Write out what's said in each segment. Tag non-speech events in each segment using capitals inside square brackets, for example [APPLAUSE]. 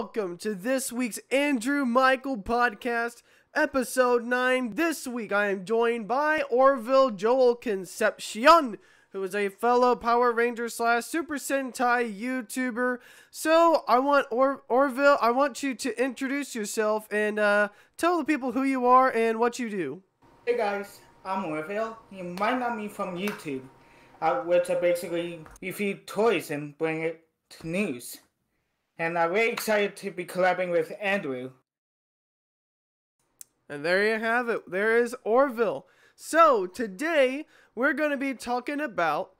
welcome to this week's Andrew Michael podcast, episode 9. This week I am joined by Orville Joel Concepcion, who is a fellow Power Ranger slash Super Sentai YouTuber. So I want or- Orville, I want you to introduce yourself and uh, tell the people who you are and what you do. Hey guys, I'm Orville. You might know me from YouTube, uh, which I basically feed toys and bring it to news and I'm very excited to be collaborating with Andrew. And there you have it. There is Orville. So today we're going to be talking about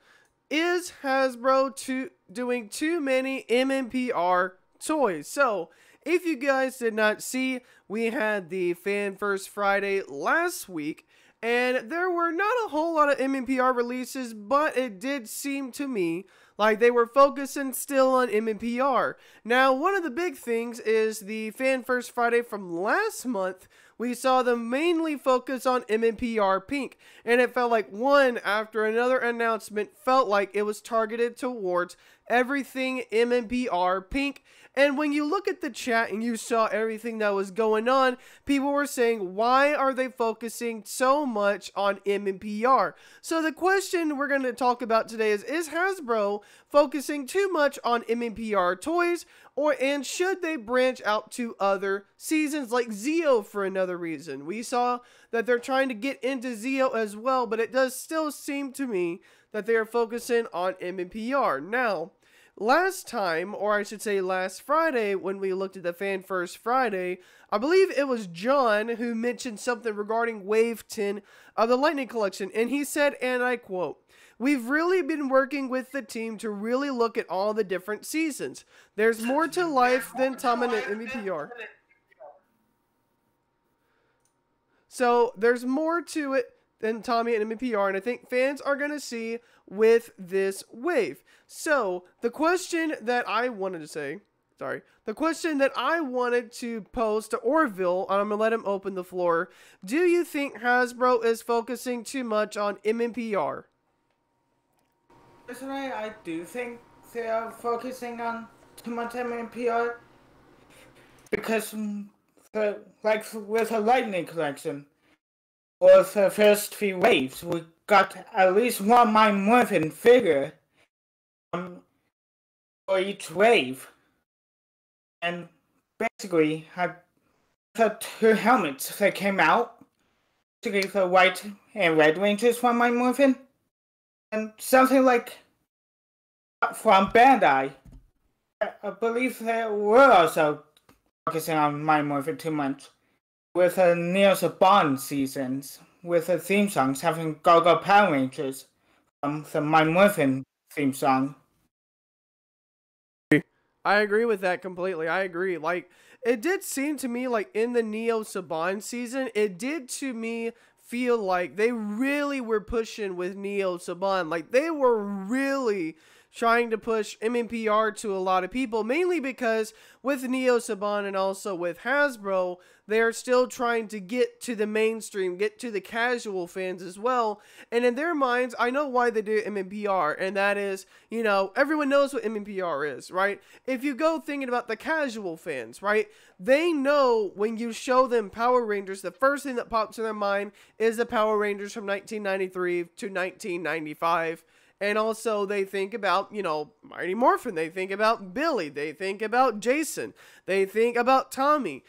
is Hasbro too, doing too many MMPR toys? So if you guys did not see, we had the Fan First Friday last week, and there were not a whole lot of MMPR releases, but it did seem to me like they were focusing still on MNPR. Now, one of the big things is the Fan First Friday from last month. We saw them mainly focus on MNPR Pink, and it felt like one after another announcement felt like it was targeted towards everything MNPR Pink and when you look at the chat and you saw everything that was going on, people were saying, why are they focusing so much on MMPR? So the question we're going to talk about today is, is Hasbro focusing too much on MMPR toys or and should they branch out to other seasons like Zeo for another reason? We saw that they're trying to get into Zeo as well, but it does still seem to me that they are focusing on MMPR. Now, last time, or I should say last Friday, when we looked at the Fan First Friday, I believe it was John who mentioned something regarding Wave 10 of the Lightning Collection, and he said, and I quote, We've really been working with the team to really look at all the different seasons. There's more to life than Tom and MVPR. So there's more to it and Tommy and MPR, and I think fans are going to see with this wave. So, the question that I wanted to say, sorry, the question that I wanted to pose to Orville, and I'm going to let him open the floor. Do you think Hasbro is focusing too much on MMPR? Personally, I do think they are focusing on too much MMPR because, mm, for, like, with a Lightning collection, or the first three waves, we got at least one Mind moving figure um, for each wave. And basically had the two helmets that came out, basically the white and red rangers from Mind moving. and something like from Bandai. I believe they were also focusing on Mind moving too much with the Niels Bond seasons, with the theme songs having Gogo Power Rangers from the Mind Morphin theme song. I agree with that completely. I agree. Like it did seem to me like in the Neo Saban season, it did to me feel like they really were pushing with Neo Saban. Like they were really trying to push MMPR to a lot of people, mainly because with Neo Saban and also with Hasbro, they're still trying to get to the mainstream, get to the casual fans as well. And in their minds, I know why they do MMPR, and that is, you know, everyone knows what MMPR is, right? If you go thinking about the casual fans, right, they know when you show them Power Rangers, the first thing that pops in their mind is the Power Rangers from 1993 to 1995 and also, they think about, you know, Mighty Morphin. They think about Billy. They think about Jason. They think about Tommy.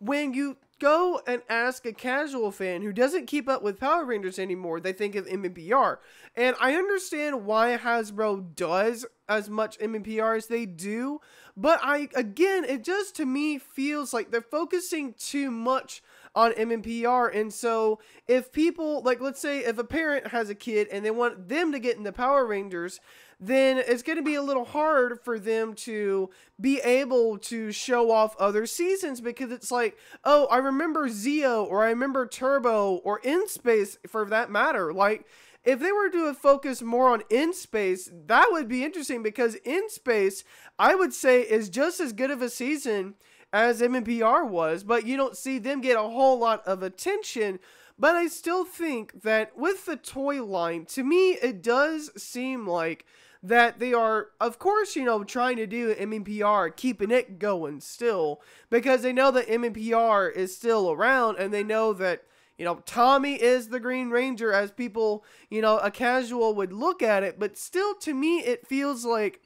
When you go and ask a casual fan who doesn't keep up with Power Rangers anymore, they think of MMPR. And I understand why Hasbro does as much MMPR as they do, but I, again, it just to me feels like they're focusing too much on MMPR. And so if people like let's say if a parent has a kid and they want them to get in the Power Rangers, then it's going to be a little hard for them to be able to show off other seasons because it's like, oh, I remember Zeo or I remember Turbo or In Space for that matter. Like, if they were to focus more on in space that would be interesting because in space i would say is just as good of a season as MNPR was, but you don't see them get a whole lot of attention. But I still think that with the toy line, to me, it does seem like that they are, of course, you know, trying to do MNPR, keeping it going still, because they know that MNPR is still around and they know that you know, Tommy is the Green Ranger as people, you know, a casual would look at it, but still to me it feels like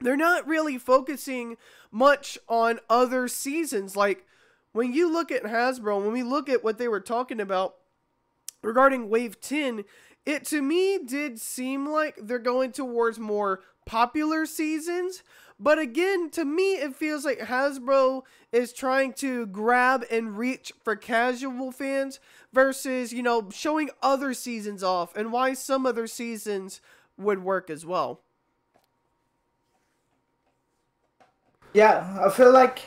they're not really focusing much on other seasons. Like when you look at Hasbro, when we look at what they were talking about regarding Wave 10, it to me did seem like they're going towards more popular seasons. But again, to me, it feels like Hasbro is trying to grab and reach for casual fans versus, you know, showing other seasons off and why some other seasons would work as well. Yeah, I feel like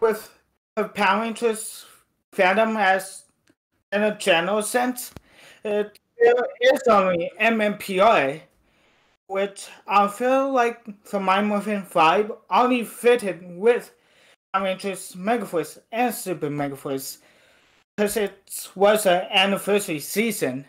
with the Power Rangers fandom as in a general sense, it, it is only MMPI, which I feel like the Mind Morphin vibe only fitted with Power Rangers Megaforce and Super Megaforce because it was an anniversary season.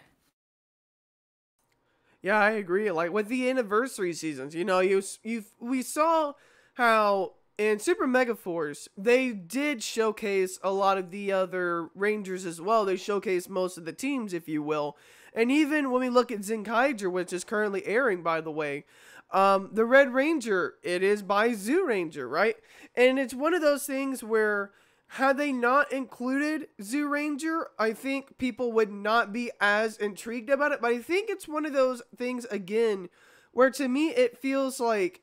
Yeah, I agree. Like with the anniversary seasons, you know, you you we saw how and Super Mega Force, they did showcase a lot of the other Rangers as well. They showcased most of the teams, if you will. And even when we look at Zinkaiger, which is currently airing, by the way, um, the Red Ranger, it is by Zoo Ranger, right? And it's one of those things where had they not included Zoo Ranger, I think people would not be as intrigued about it. But I think it's one of those things again where to me it feels like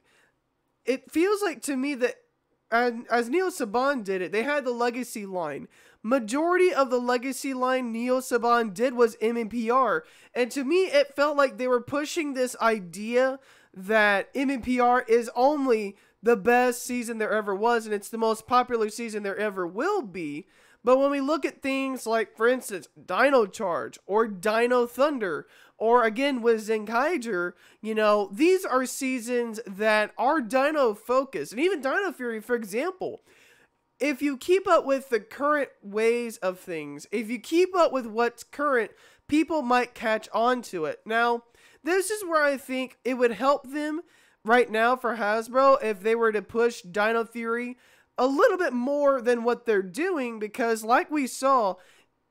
it feels like to me that and as Neil Saban did it, they had the legacy line. Majority of the legacy line Neil Saban did was MMPR, and to me, it felt like they were pushing this idea that MMPR is only the best season there ever was, and it's the most popular season there ever will be. But when we look at things like, for instance, Dino Charge or Dino Thunder, or again with Zenkaiger, you know, these are seasons that are Dino focused. And even Dino Fury, for example, if you keep up with the current ways of things, if you keep up with what's current, people might catch on to it. Now, this is where I think it would help them right now for Hasbro if they were to push Dino Fury a little bit more than what they're doing because, like we saw,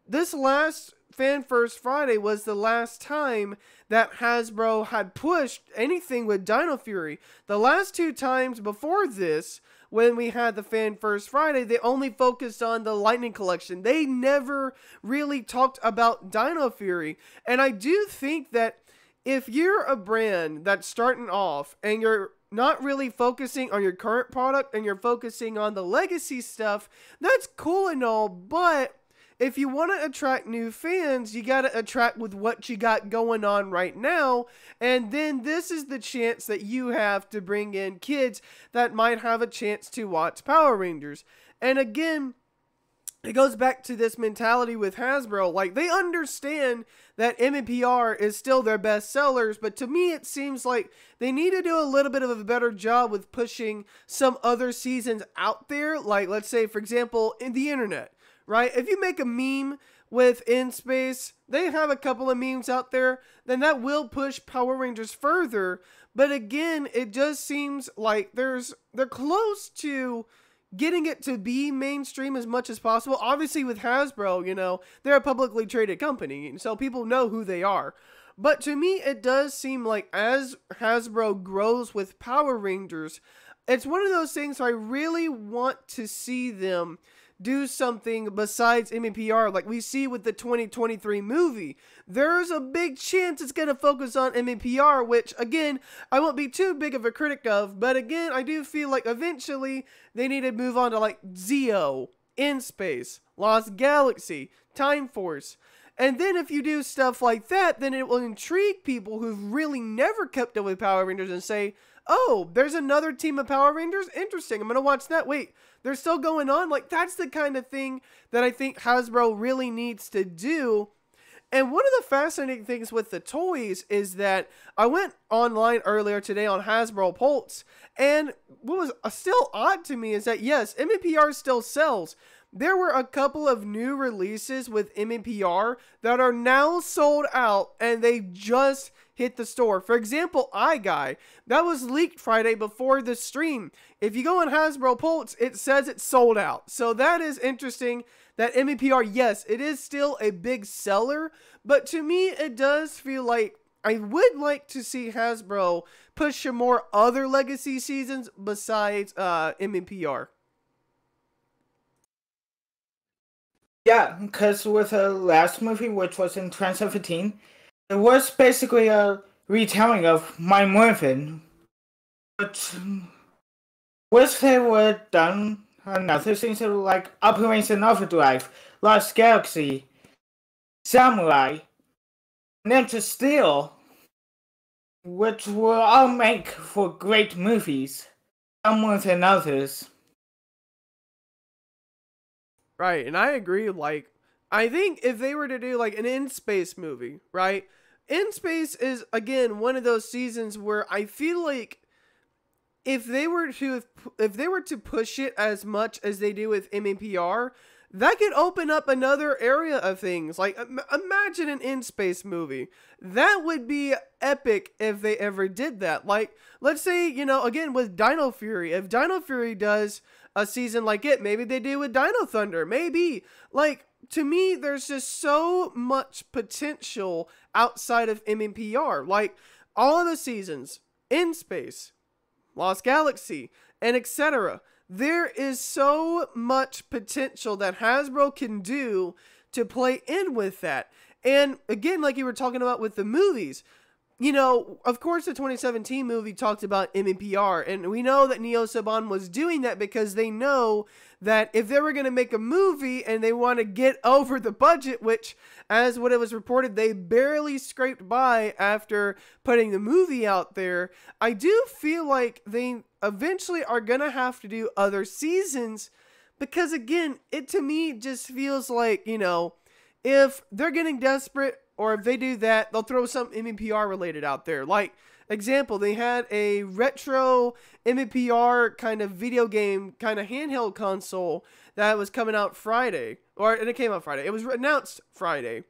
this last Fan First Friday was the last time that Hasbro had pushed anything with Dino Fury. The last two times before this, when we had the Fan First Friday, they only focused on the Lightning Collection. They never really talked about Dino Fury. And I do think that if you're a brand that's starting off and you're not really focusing on your current product and you're focusing on the legacy stuff, that's cool and all, but if you want to attract new fans, you got to attract with what you got going on right now. And then this is the chance that you have to bring in kids that might have a chance to watch Power Rangers. And again, it goes back to this mentality with Hasbro. Like they understand that MPR is still their best sellers, but to me it seems like they need to do a little bit of a better job with pushing some other seasons out there. Like let's say, for example, in the internet, right? If you make a meme with In Space, they have a couple of memes out there, then that will push Power Rangers further. But again, it just seems like there's they're close to getting it to be mainstream as much as possible. Obviously, with Hasbro, you know, they're a publicly traded company, and so people know who they are. But to me, it does seem like as Hasbro grows with Power Rangers, it's one of those things I really want to see them do something besides MMPR, like we see with the 2023 movie, there's a big chance it's going to focus on MMPR, which, again, I won't be too big of a critic of, but again, I do feel like eventually they need to move on to like Zeo, In Space, Lost Galaxy, Time Force. And then if you do stuff like that, then it will intrigue people who've really never kept up with Power Rangers and say, oh, there's another team of Power Rangers? Interesting. I'm going to watch that. Wait, they're still going on. Like that's the kind of thing that I think Hasbro really needs to do. And one of the fascinating things with the toys is that I went online earlier today on Hasbro Pulse, and what was uh, still odd to me is that yes, MPR still sells, there were a couple of new releases with MMPR that are now sold out and they just hit the store. For example, iGuy, that was leaked Friday before the stream. If you go on Hasbro Pulse, it says it's sold out. So that is interesting that MEPR, yes, it is still a big seller, but to me, it does feel like I would like to see Hasbro push some more other legacy seasons besides uh, MMPR. Yeah, because with the last movie, which was in 2017, it was basically a retelling of My Morphin, But was they were done another things that were like Operation Overdrive, Lost Galaxy, Samurai, Ninja Steel, which will all make for great movies, some more than others. Right. And I agree. Like, I think if they were to do like an in space movie, right? In space is, again, one of those seasons where I feel like if they were to if, if they were to push it as much as they do with MMPR, that could open up another area of things. Like Im- imagine an in space movie. That would be epic if they ever did that. Like let's say, you know, again with Dino Fury, if Dino Fury does a season like it. Maybe they do with Dino Thunder. Maybe. Like, to me, there's just so much potential outside of MMPR. Like, all the seasons, In Space, Lost Galaxy, and etc. There is so much potential that Hasbro can do to play in with that. And again, like you were talking about with the movies, you know, of course, the 2017 movie talked about MMPR, and we know that Neo Saban was doing that because they know that if they were going to make a movie and they want to get [LAUGHS] over the budget, which, as what it was reported, they barely scraped by after putting the movie out there, I do feel like they eventually are going to have to do other seasons because, again, it to me just feels like, you know, if they're getting desperate or if they do that, they'll throw some MEPR related out there. Like example, they had a retro MEPR kind of video game, kind of handheld console that was coming out Friday, or and it came out Friday. It was announced Friday.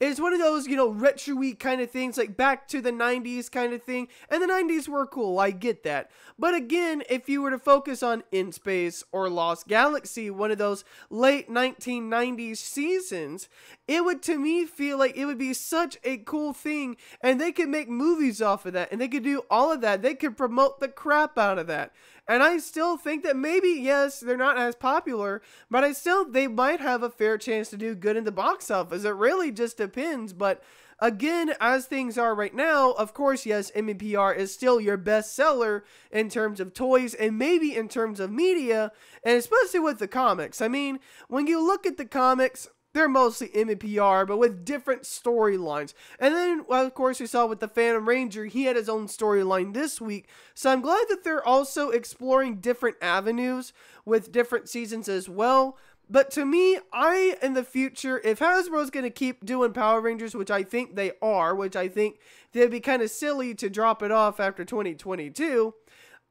It's one of those, you know, retro week kind of things, like back to the 90s kind of thing. And the 90s were cool, I get that. But again, if you were to focus on In Space or Lost Galaxy, one of those late 1990s seasons, it would to me feel like it would be such a cool thing and they could make movies off of that and they could do all of that they could promote the crap out of that and i still think that maybe yes they're not as popular but i still they might have a fair chance to do good in the box office it really just depends but again, as things are right now, of course, yes, MPR is still your best seller in terms of toys and maybe in terms of media, and especially with the comics. I mean, when you look at the comics, they're mostly MPR, but with different storylines. And then, well, of course, we saw with the Phantom Ranger, he had his own storyline this week. So I'm glad that they're also exploring different avenues with different seasons as well. But to me, I in the future, if Hasbro's going to keep doing Power Rangers, which I think they are, which I think they'd be kind of silly to drop it off after 2022,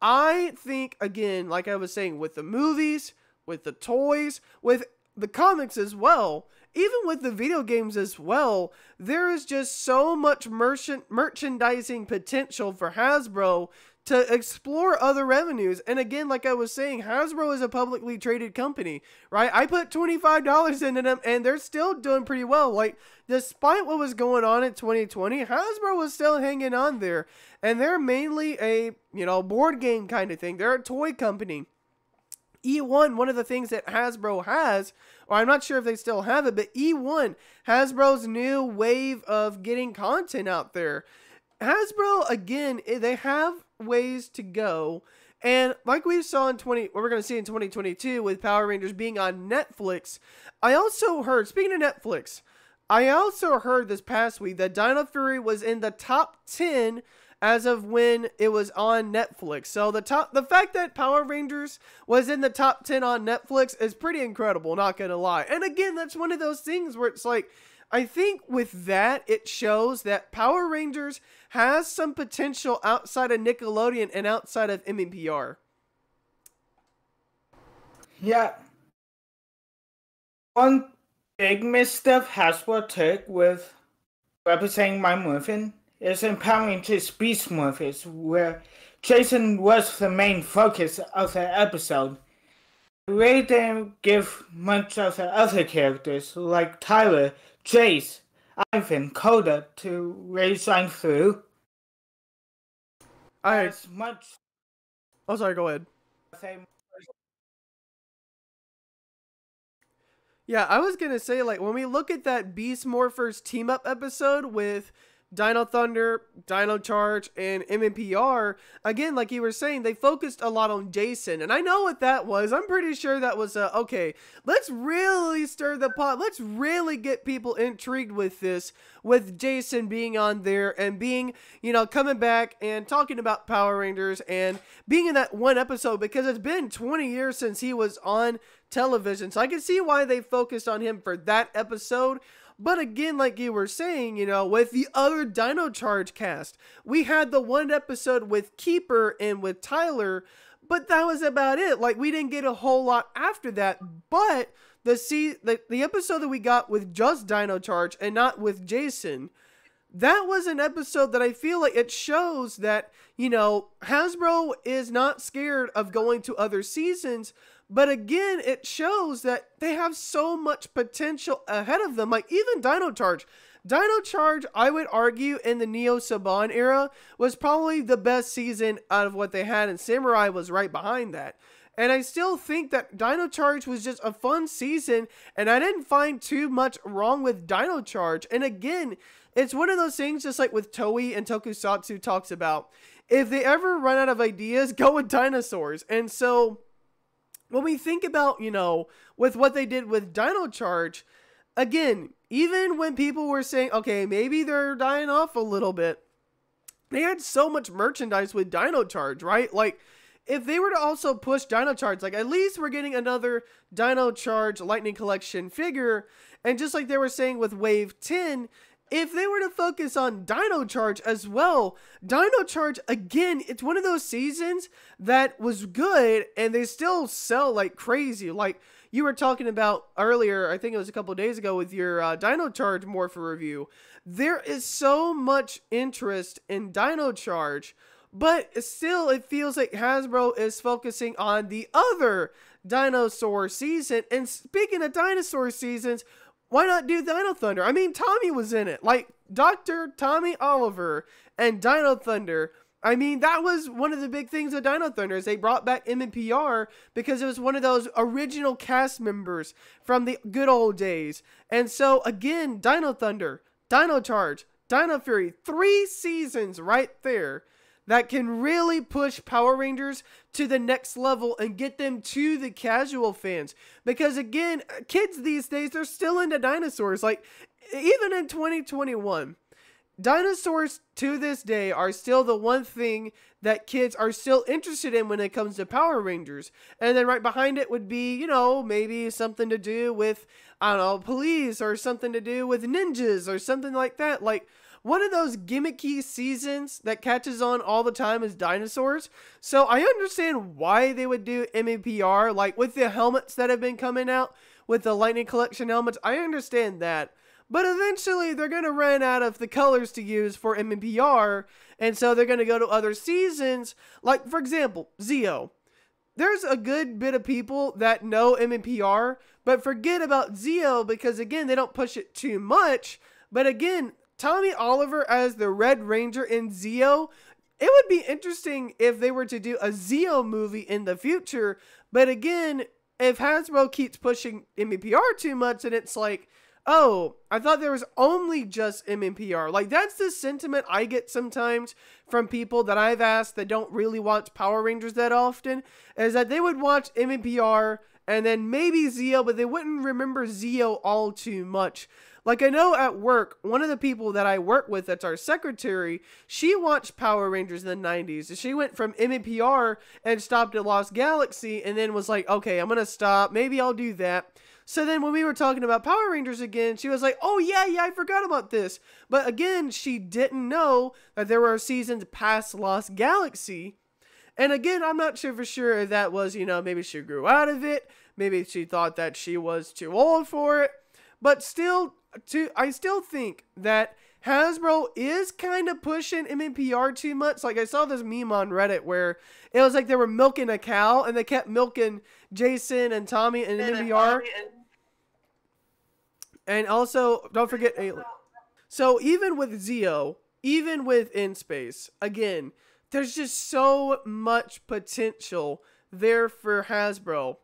I think, again, like I was saying, with the movies, with the toys, with the comics as well, even with the video games as well, there is just so much merchant merchandising potential for Hasbro to explore other revenues. And again, like I was saying, Hasbro is a publicly traded company, right? I put $25 into them and they're still doing pretty well. Like, despite what was going on in 2020, Hasbro was still hanging on there. And they're mainly a, you know, board game kind of thing. They're a toy company. E1, one of the things that Hasbro has, or I'm not sure if they still have it, but E1, Hasbro's new wave of getting content out there. Hasbro, again, eh, they have ways to go. And like we saw in 20, what we're going to see in 2022 with Power Rangers being on Netflix, I also heard, speaking of Netflix, I also heard this past week that Dino Fury was in the top 10 as of when it was on Netflix. So the top the fact that Power Rangers was in the top 10 on Netflix is pretty incredible, not going to lie. And again, that's one of those things where it's like I think with that, it shows that Power Rangers has some potential outside of Nickelodeon and outside of MMPR. Yeah. One big misstep Hasbro took with representing my movement is empowering to Beast Morphers, where Jason was the main focus of the episode. Ray didn't give much of the other characters, like Tyler, Chase, Ivan, Coda, to Ray shine through. I as much. Oh, sorry. Go ahead. Yeah, I was gonna say like when we look at that Beast Morphers team up episode with Dino Thunder, Dino Charge, and MMPR, again, like you were saying, they focused a lot on Jason. And I know what that was. I'm pretty sure that was, a uh, okay, let's really stir the pot. Let's really get people intrigued with this, with Jason being on there and being, you know, coming back and talking about Power Rangers and being in that one episode because it's been 20 years since he was on television. So I can see why they focused on him for that episode. But again, like you were saying, you know, with the other Dino Charge cast, we had the one episode with Keeper and with Tyler, but that was about it. Like we didn't get a whole lot after that, but the see the, the episode that we got with just Dino Charge and not with Jason, that was an episode that I feel like it shows that, you know, Hasbro is not scared of going to other seasons but again, it shows that they have so much potential ahead of them. Like even Dino Charge. Dino Charge, I would argue, in the Neo Saban era, was probably the best season out of what they had, and Samurai was right behind that. And I still think that Dino Charge was just a fun season, and I didn't find too much wrong with Dino Charge. And again, it's one of those things, just like with Toei and Tokusatsu talks about. If they ever run out of ideas, [LAUGHS] go with dinosaurs. And so when we think about, you know, with what they did with Dino Charge, again, even when people were saying, okay, maybe they're dying off a little bit, they had so much merchandise with Dino Charge, right? Like, if they were to also push Dino Charge, like at least we're getting another Dino Charge Lightning Collection figure. And just like they were saying with Wave 10, if they were to focus on Dino Charge as well, Dino Charge, again, it's one of those seasons that was good and they still sell like crazy. Like you were talking about earlier, I think it was a couple days ago with your uh, Dino Charge morpher review. There is so much interest in Dino Charge. But still, it feels like Hasbro is focusing on the other dinosaur season. And speaking of dinosaur seasons, why not do Dino Thunder? I mean, Tommy was in it. Like, Dr. Tommy Oliver and Dino Thunder. I mean, that was one of the big things of Dino Thunder is they brought back MNPR because it was one of those original cast members from the good old days. And so, again, Dino Thunder, Dino Charge, Dino Fury, three seasons right there that can really push Power Rangers to the next level and get them to the casual fans. Because again, uh, kids these days, they're still into dinosaurs. Like, even in 2021, dinosaurs to this day are still the one thing that kids are still interested in when it comes to Power Rangers. And then right behind it would be, you know, maybe something to do with, I don't know, police or something to do with ninjas or something like that. Like, one of those gimmicky seasons that catches on all the time is dinosaurs. So I understand why they would do MAPR, like with the helmets that have been coming out, with the Lightning Collection helmets. I understand that. But eventually, they're going to run out of the colors to use for MMPR, and so they're going to go to other seasons. Like, for example, Zeo. There's a good bit of people that know MMPR, but forget about Zeo because, again, they don't push it too much. But again, Tommy Oliver as the Red Ranger in Zeo. It would be interesting if they were to do a Zeo movie in the future, but again, if Hasbro keeps pushing MMPR too much, and it's like, oh, I thought there was only just MMPR. Like, that's the sentiment I get sometimes from people that I've asked that don't really watch Power Rangers that often, is that they would watch MMPR and then maybe Zio, but they wouldn't remember Zio all too much. Like I know at work, one of the people that I work with that's our secretary, she watched Power Rangers in the 90s. She went from MEPR and stopped at Lost Galaxy and then was like, "Okay, I'm going to stop. Maybe I'll do that." So then when we were talking about Power Rangers again, she was like, "Oh yeah, yeah, I forgot about this." But again, she didn't know that there were seasons past Lost Galaxy. And again, I'm not sure for sure if that was, you know, maybe she grew out of it, maybe she thought that she was too old for it. But still, to I still think that Hasbro is kind of pushing MMPR too much. Like I saw this meme on Reddit where it was like they were milking a cow and they kept milking Jason and Tommy and, and And, also, don't forget Alien. So even with Zeo, even with Space, again, there's just so much potential there for Hasbro.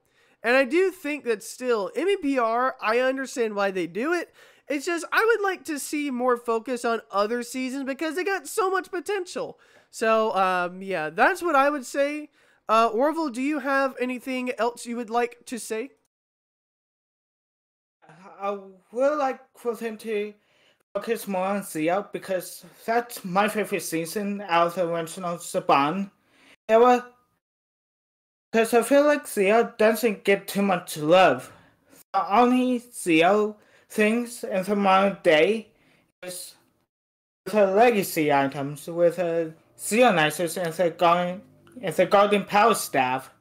And I do think that still, MEPR, I understand why they do it. It's just, I would like to see more focus on other seasons because they got so much potential. So, um, yeah, that's what I would say. Uh, Orville, do you have anything else you would like to say? Uh, I would like for him to focus more on Zio because that's my favorite season out of original Saban. It was because I feel like Zio doesn't get too much love. The only Zio things in the modern day is the legacy items with the Xeonizers and the Golden and the Golden Power Staff.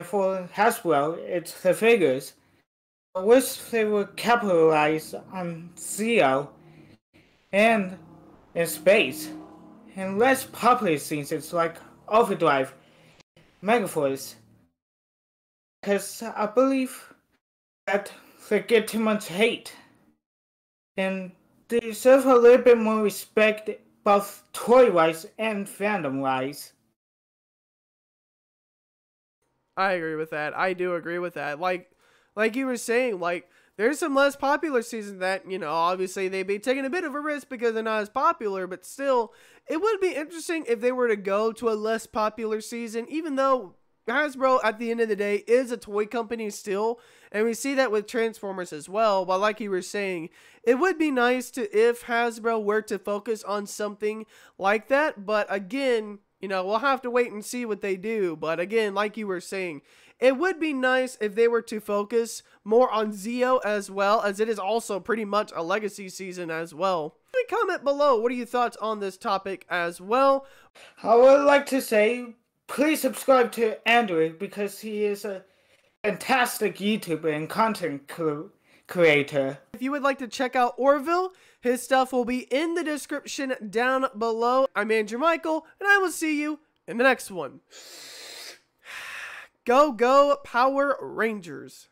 For Hasbro, it's the figures wish they would capitalize on zero, and in space. And less popular things it's like Overdrive, Megaforce. Because I believe that they get too much hate. And they deserve a little bit more respect both toy wise and fandom wise. I agree with that. I do agree with that. Like, like you were saying, like there's some less popular seasons that you know obviously they'd be taking a bit of a risk because they're not as popular but still it would be interesting if they were to go to a less popular season even though hasbro at the end of the day is a toy company still and we see that with transformers as well but like you were saying it would be nice to if hasbro were to focus on something like that but again you know, we'll have to wait and see what they do. But again, like you were saying, it would be nice if they were to focus more on Zio as well, as it is also pretty much a legacy season as well. Comment below what are your thoughts on this topic as well. I would like to say please subscribe to Andrew because he is a fantastic YouTuber and content creator. If you would like to check out Orville, his stuff will be in the description down below. I'm Andrew Michael, and I will see you in the next one. Go, go, Power Rangers.